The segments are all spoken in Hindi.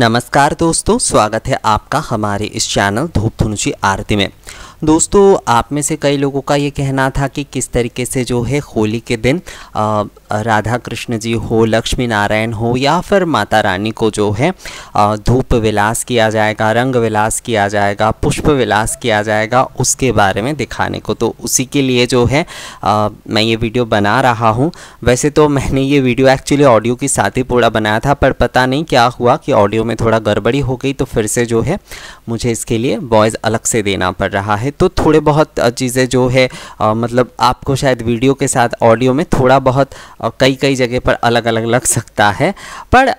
नमस्कार दोस्तों स्वागत है आपका हमारे इस चैनल धूप धुनुची आरती में दोस्तों आप में से कई लोगों का ये कहना था कि किस तरीके से जो है होली के दिन आ, राधा कृष्ण जी हो लक्ष्मी नारायण हो या फिर माता रानी को जो है धूप विलास किया जाएगा रंग विलास किया जाएगा पुष्प विलास किया जाएगा उसके बारे में दिखाने को तो उसी के लिए जो है आ, मैं ये वीडियो बना रहा हूँ वैसे तो मैंने ये वीडियो एक्चुअली ऑडियो के साथ ही पूरा बनाया था पर पता नहीं क्या हुआ कि ऑडियो में थोड़ा गड़बड़ी हो गई तो फिर से जो है मुझे इसके लिए वॉइस अलग से देना पड़ रहा है तो थोड़े बहुत चीज़ें जो है आ, मतलब आपको शायद वीडियो के साथ ऑडियो में थोड़ा बहुत और कई कई जगह पर अलग अलग लग सकता है पर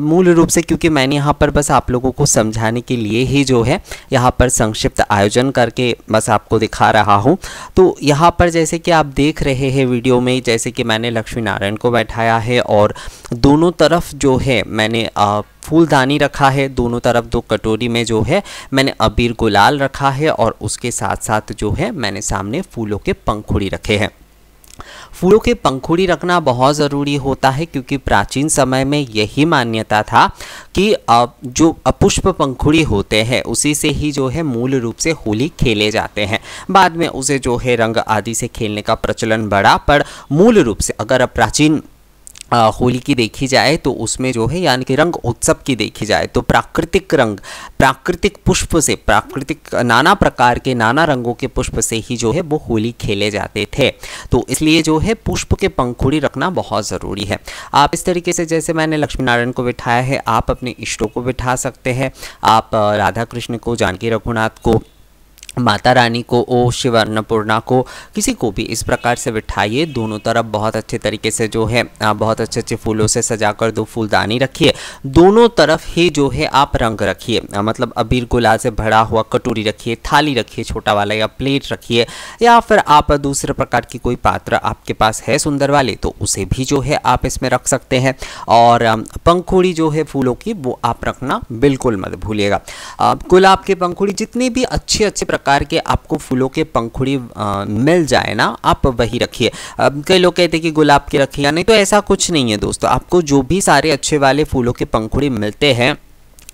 मूल रूप से क्योंकि मैंने यहाँ पर बस आप लोगों को समझाने के लिए ही जो है यहाँ पर संक्षिप्त आयोजन करके बस आपको दिखा रहा हूँ तो यहाँ पर जैसे कि आप देख रहे हैं वीडियो में जैसे कि मैंने लक्ष्मी नारायण को बैठाया है और दोनों तरफ जो है मैंने आ, फूलदानी रखा है दोनों तरफ दो कटोरी में जो है मैंने अबीर गुलाल रखा है और उसके साथ साथ जो है मैंने सामने फूलों के पंखुड़ी रखे हैं फूलों के पंखुड़ी रखना बहुत ज़रूरी होता है क्योंकि प्राचीन समय में यही मान्यता था कि जो पुष्प पंखुड़ी होते हैं उसी से ही जो है मूल रूप से होली खेले जाते हैं बाद में उसे जो है रंग आदि से खेलने का प्रचलन बढ़ा पर मूल रूप से अगर प्राचीन होली की देखी जाए तो उसमें जो है यानी कि रंग उत्सव की देखी जाए तो प्राकृतिक रंग प्राकृतिक पुष्प से प्राकृतिक नाना प्रकार के नाना रंगों के पुष्प से ही जो है वो होली खेले जाते थे तो इसलिए जो है पुष्प के पंखुड़ी रखना बहुत ज़रूरी है आप इस तरीके से जैसे मैंने लक्ष्मी नारायण को बिठाया है आप अपने इष्टों को बिठा सकते हैं आप राधा कृष्ण को जानकी रघुनाथ को माता रानी को ओ शिव अन्नपूर्णा को किसी को भी इस प्रकार से बिठाइए दोनों तरफ बहुत अच्छे तरीके से जो है बहुत अच्छे अच्छे फूलों से सजाकर दो फूलदानी रखिए दोनों तरफ ही जो है आप रंग रखिए मतलब अबीर गुलाल से भरा हुआ कटोरी रखिए थाली रखिए छोटा वाला या प्लेट रखिए या फिर आप दूसरे प्रकार की कोई पात्र आपके पास है सुंदर वाले तो उसे भी जो है आप इसमें रख सकते हैं और पंखुड़ी जो है फूलों की वो आप रखना बिल्कुल मत भूलिएगा गुलाब के पंखुड़ी जितने भी अच्छे अच्छे प्रकार के आपको फूलों के पंखुड़ी मिल जाए ना आप वही रखिए कई लोग कहते हैं कि गुलाब के रखिए नहीं तो ऐसा कुछ नहीं है दोस्तों आपको जो भी सारे अच्छे वाले फूलों के पंखुड़ी मिलते हैं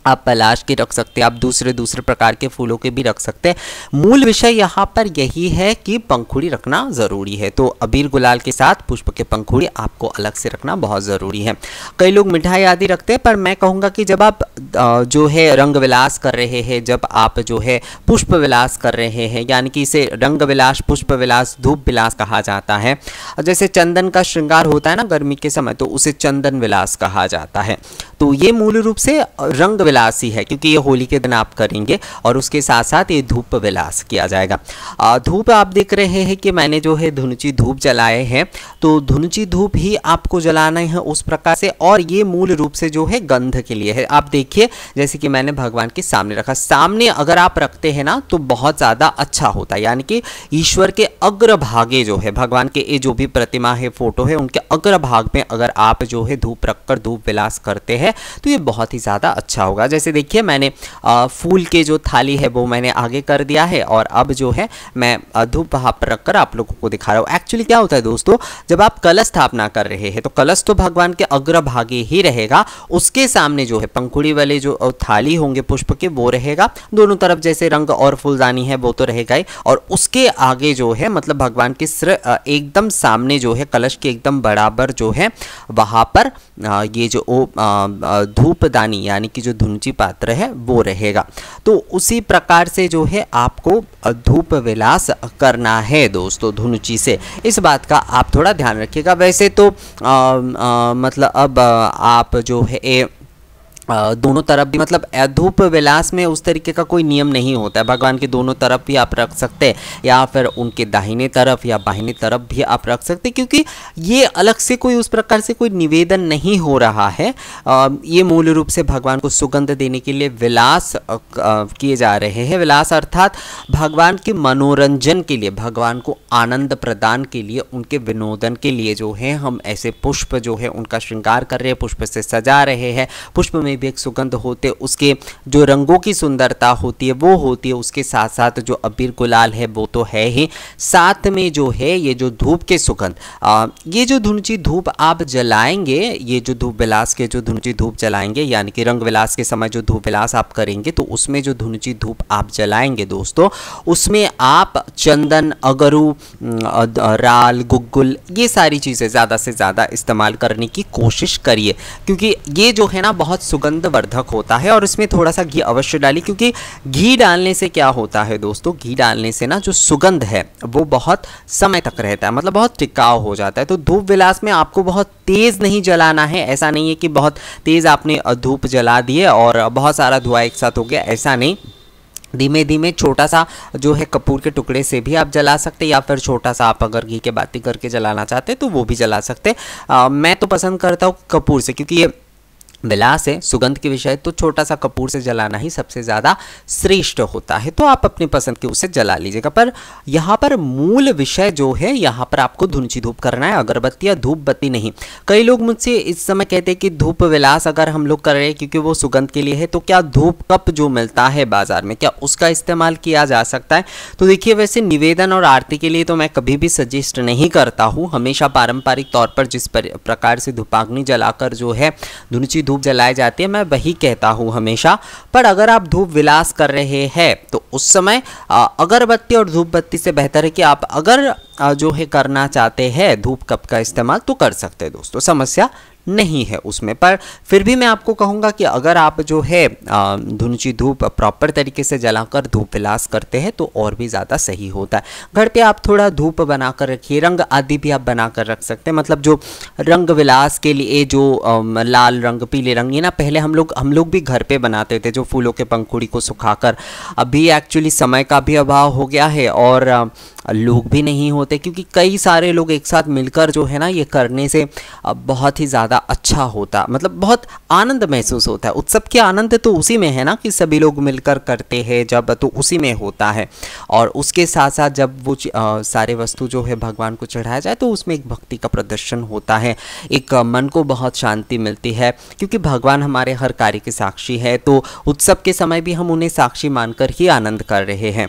आप पलाश के रख सकते हैं आप दूसरे दूसरे प्रकार के फूलों के भी रख सकते हैं मूल विषय यहाँ पर यही है कि पंखुड़ी रखना ज़रूरी है तो अबीर गुलाल के साथ पुष्प के पंखुड़ी आपको अलग से रखना बहुत ज़रूरी है कई लोग मिठाई आदि रखते हैं पर मैं कहूँगा कि जब आप जो है रंग विलास कर रहे हैं जब आप जो है पुष्प विलास कर रहे हैं यानी कि इसे रंग विलास पुष्प विलास धूप विलास कहा जाता है जैसे चंदन का श्रृंगार होता है ना गर्मी के समय तो उसे चंदन विलास कहा जाता है तो ये मूल रूप से रंग विलास ही है क्योंकि ये होली के दिन आप करेंगे और उसके साथ साथ ये धूप विलास किया जाएगा धूप आप देख रहे हैं कि मैंने जो है धुनुची धूप जलाए हैं तो धुनुची धूप ही आपको जलाना है उस प्रकार से और ये मूल रूप से जो है गंध के लिए है आप देखिए जैसे कि मैंने भगवान के सामने रखा सामने अगर आप रखते हैं ना तो बहुत ज़्यादा अच्छा होता है यानी कि ईश्वर के अग्रभागे जो है भगवान के ये जो भी प्रतिमा है फोटो है उनके अग्रभाग में अगर आप जो है धूप रखकर धूप विलास करते हैं तो ये बहुत ही ज़्यादा अच्छा होगा होगा जैसे देखिए मैंने फूल के जो थाली है वो मैंने आगे कर दिया है और अब जो है मैं धूप भाप पर रखकर आप लोगों को दिखा रहा हूँ एक्चुअली क्या होता है दोस्तों जब आप कलश स्थापना कर रहे हैं तो कलश तो भगवान के अग्रभागे ही रहेगा उसके सामने जो है पंखुड़ी वाले जो थाली होंगे पुष्प के वो रहेगा दोनों तरफ जैसे रंग और फूलदानी है वो तो रहेगा ही और उसके आगे जो है मतलब भगवान के सिर एकदम सामने जो है कलश के एकदम बराबर जो है वहाँ पर ये जो धूपदानी यानी कि जो रुचि पात्र है वो रहेगा तो उसी प्रकार से जो है आपको धूप विलास करना है दोस्तों धुनुची से इस बात का आप थोड़ा ध्यान रखिएगा वैसे तो आ, आ, मतलब अब आप जो है ए, दोनों तरफ भी मतलब अधूप विलास में उस तरीके का कोई नियम नहीं होता है भगवान के दोनों तरफ भी आप रख सकते हैं या फिर उनके दाहिने तरफ या बाहिने तरफ भी आप रख सकते हैं क्योंकि ये अलग से कोई उस प्रकार से कोई निवेदन नहीं हो रहा है ये मूल रूप से भगवान को सुगंध देने के लिए विलास किए जा रहे हैं विलास अर्थात भगवान के मनोरंजन के लिए भगवान को आनंद प्रदान के लिए उनके विनोदन के लिए जो है हम ऐसे पुष्प जो है उनका श्रृंगार कर रहे हैं पुष्प से सजा रहे हैं पुष्प में भी एक सुगंध होते उसके जो रंगों की सुंदरता होती है वो होती है उसके साथ साथ जो अबीर गुलाल है वो तो है ही साथ में जो है ये जो धूप के सुगंध ये जो धुनची धूप आप जलाएंगे ये जो धूप विलास के जो धुनची धूप जलाएंगे यानी कि रंग विलास के समय जो धूप विलास आप करेंगे तो उसमें जो धुनची धूप आप जलाएंगे दोस्तों उसमें आप चंदन अगरू राल गुग्गुल ये सारी चीज़ें ज़्यादा से ज़्यादा इस्तेमाल करने की कोशिश करिए क्योंकि ये जो है ना बहुत सुगंध वर्धक होता है और इसमें थोड़ा सा घी अवश्य डालिए क्योंकि घी डालने से क्या होता है दोस्तों घी डालने से ना जो सुगंध है वो बहुत समय तक रहता है मतलब बहुत टिकाव हो जाता है तो धूप विलास में आपको बहुत तेज़ नहीं जलाना है ऐसा नहीं है कि बहुत तेज़ आपने धूप जला दिए और बहुत सारा धुआं एक साथ हो गया ऐसा नहीं धीमे धीमे छोटा सा जो है कपूर के टुकड़े से भी आप जला सकते या फिर छोटा सा आप अगर घी के बाती करके जलाना चाहते हैं तो वो भी जला सकते हैं मैं तो पसंद करता हूँ कपूर से क्योंकि ये विलास है सुगंध के विषय तो छोटा सा कपूर से जलाना ही सबसे ज़्यादा श्रेष्ठ होता है तो आप अपनी पसंद के उसे जला लीजिएगा पर यहाँ पर मूल विषय जो है यहाँ पर आपको धुनची धूप करना है अगरबत्ती या धूप बत्ती नहीं कई लोग मुझसे इस समय कहते हैं कि धूप विलास अगर हम लोग कर रहे हैं क्योंकि वो सुगंध के लिए है तो क्या धूप कप जो मिलता है बाज़ार में क्या उसका इस्तेमाल किया जा सकता है तो देखिए वैसे निवेदन और आरती के लिए तो मैं कभी भी सजेस्ट नहीं करता हूँ हमेशा पारंपरिक तौर पर जिस प्रकार से धूपाग्नि जलाकर जो है धुनची धूप धूप जलाई जाती है मैं वही कहता हूँ हमेशा पर अगर आप धूप विलास कर रहे हैं तो उस समय अगरबत्ती और धूप बत्ती से बेहतर है कि आप अगर जो है करना चाहते हैं धूप कप का इस्तेमाल तो कर सकते हैं दोस्तों समस्या नहीं है उसमें पर फिर भी मैं आपको कहूँगा कि अगर आप जो है धुनची धूप प्रॉपर तरीके से जलाकर धूप विलास करते हैं तो और भी ज़्यादा सही होता है घर पे आप थोड़ा धूप बनाकर रखिए रंग आदि भी आप बनाकर रख सकते हैं मतलब जो रंग विलास के लिए जो लाल रंग पीले रंग ये ना पहले हम लोग हम लोग भी घर पर बनाते थे जो फूलों के पंखुड़ी को सुखा अभी एक्चुअली समय का भी अभाव हो गया है और लोग भी नहीं होते क्योंकि कई सारे लोग एक साथ मिलकर जो है ना ये करने से बहुत ही ज़्यादा ज़्यादा अच्छा होता मतलब बहुत आनंद महसूस होता है उत्सव के आनंद तो उसी में है ना कि सभी लोग मिलकर करते हैं जब तो उसी में होता है और उसके साथ साथ जब वो आ, सारे वस्तु जो है भगवान को चढ़ाया जाए तो उसमें एक भक्ति का प्रदर्शन होता है एक मन को बहुत शांति मिलती है क्योंकि भगवान हमारे हर कार्य के साक्षी है तो उत्सव के समय भी हम उन्हें साक्षी मानकर ही आनंद कर रहे हैं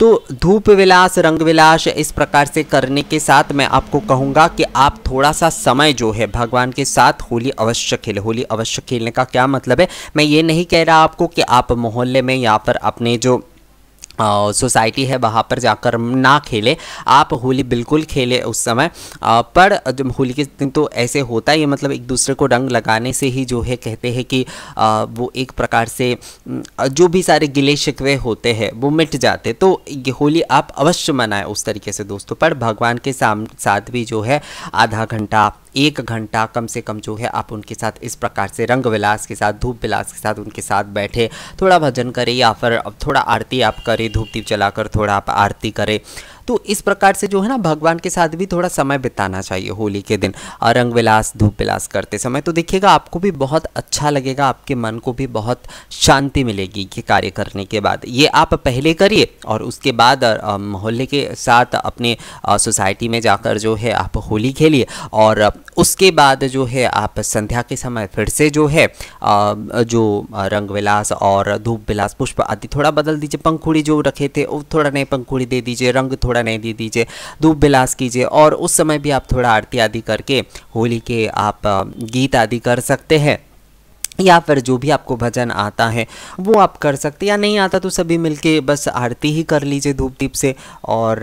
तो धूप विलास रंग विलास इस प्रकार से करने के साथ मैं आपको कहूँगा कि आप थोड़ा सा समय जो है भगवान के साथ होली अवश्य खेले होली अवश्य खेलने का क्या मतलब है मैं ये नहीं कह रहा आपको कि आप मोहल्ले में यहाँ पर अपने जो सोसाइटी है वहाँ पर जाकर ना खेले आप होली बिल्कुल खेले उस समय पर जब होली के दिन तो ऐसे होता ही मतलब एक दूसरे को रंग लगाने से ही जो है कहते हैं कि वो एक प्रकार से जो भी सारे गिले शिकवे होते हैं वो मिट जाते तो ये होली आप अवश्य मनाएं उस तरीके से दोस्तों पर भगवान के साम साथ भी जो है आधा घंटा एक घंटा कम से कम जो है आप उनके साथ इस प्रकार से रंग विलास के साथ धूप विलास के साथ उनके साथ बैठे थोड़ा भजन करें या फिर थोड़ा आरती आप करें धूप दीप जलाकर थोड़ा आप आरती करें तो इस प्रकार से जो है ना भगवान के साथ भी थोड़ा समय बिताना चाहिए होली के दिन रंग विलास धूप विलास करते समय तो देखिएगा आपको भी बहुत अच्छा लगेगा आपके मन को भी बहुत शांति मिलेगी ये कार्य करने के बाद ये आप पहले करिए और उसके बाद मोहल्ले के साथ अपने सोसाइटी में जाकर जो है आप होली खेलिए और उसके बाद जो है आप संध्या के समय फिर से जो है जो रंग विलास और धूप विलास पुष्प आदि थोड़ा बदल दीजिए पंखुड़ी जो रखे थे वो थोड़ा नए पंखुड़ी दे दीजिए रंग थोड़ा थोड़ा दे दीजिए धूप बिलास कीजिए और उस समय भी आप थोड़ा आरती आदि करके होली के आप गीत आदि कर सकते हैं या फिर जो भी आपको भजन आता है वो आप कर सकते या नहीं आता तो सभी मिलके बस आरती ही कर लीजिए धूप दीप से और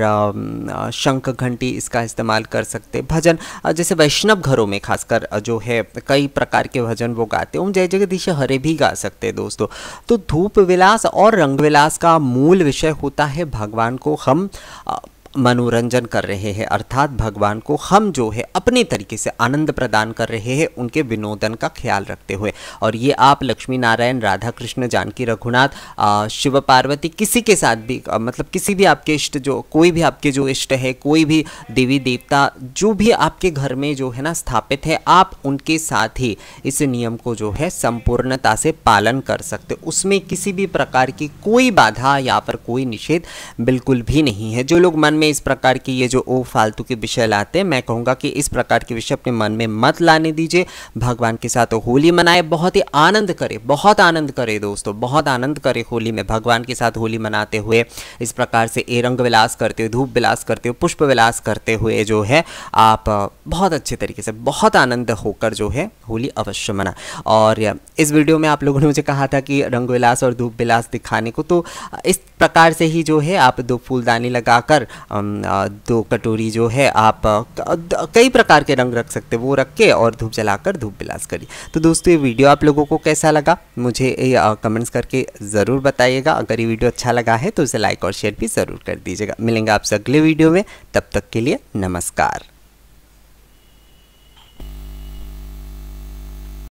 शंख घंटी इसका इस्तेमाल कर सकते भजन जैसे वैष्णव घरों में खासकर जो है कई प्रकार के भजन वो गाते उन जय जगदीश हरे भी गा सकते हैं दोस्तों तो धूप विलास और रंग विलास का मूल विषय होता है भगवान को हम मनोरंजन कर रहे हैं अर्थात भगवान को हम जो है अपने तरीके से आनंद प्रदान कर रहे हैं उनके विनोदन का ख्याल रखते हुए और ये आप लक्ष्मी नारायण राधा कृष्ण जानकी रघुनाथ शिव पार्वती किसी के साथ भी आ, मतलब किसी भी आपके इष्ट जो कोई भी आपके जो इष्ट है कोई भी देवी देवता जो भी आपके घर में जो है ना स्थापित है आप उनके साथ ही इस नियम को जो है संपूर्णता से पालन कर सकते उसमें किसी भी प्रकार की कोई बाधा या पर कोई निषेध बिल्कुल भी नहीं है जो लोग मन में में इस प्रकार की ये जो ओ फालतू के विषय लाते हैं मैं कहूँगा कि इस प्रकार के विषय अपने मन में मत लाने दीजिए भगवान के साथ होली मनाए बहुत ही आनंद करे बहुत आनंद करे दोस्तों बहुत आनंद करे होली में भगवान के साथ होली मनाते हुए इस प्रकार से ए रंग विलास करते हुए धूप विलास करते हुए पुष्प विलास करते हुए जो है आप बहुत अच्छे तरीके से बहुत आनंद होकर जो है होली अवश्य मना और इस वीडियो में आप लोगों ने मुझे कहा था कि रंग विलास और धूप विलास दिखाने को तो इस प्रकार से ही जो है आप दो फूलदानी लगाकर दो कटोरी जो है आप कई प्रकार के रंग रख सकते वो रख के और धूप जलाकर धूप बिलास करिए तो दोस्तों ये वीडियो आप लोगों को कैसा लगा मुझे कमेंट्स करके ज़रूर बताइएगा अगर ये वीडियो अच्छा लगा है तो इसे लाइक और शेयर भी ज़रूर कर दीजिएगा मिलेंगे आपसे अगले वीडियो में तब तक के लिए नमस्कार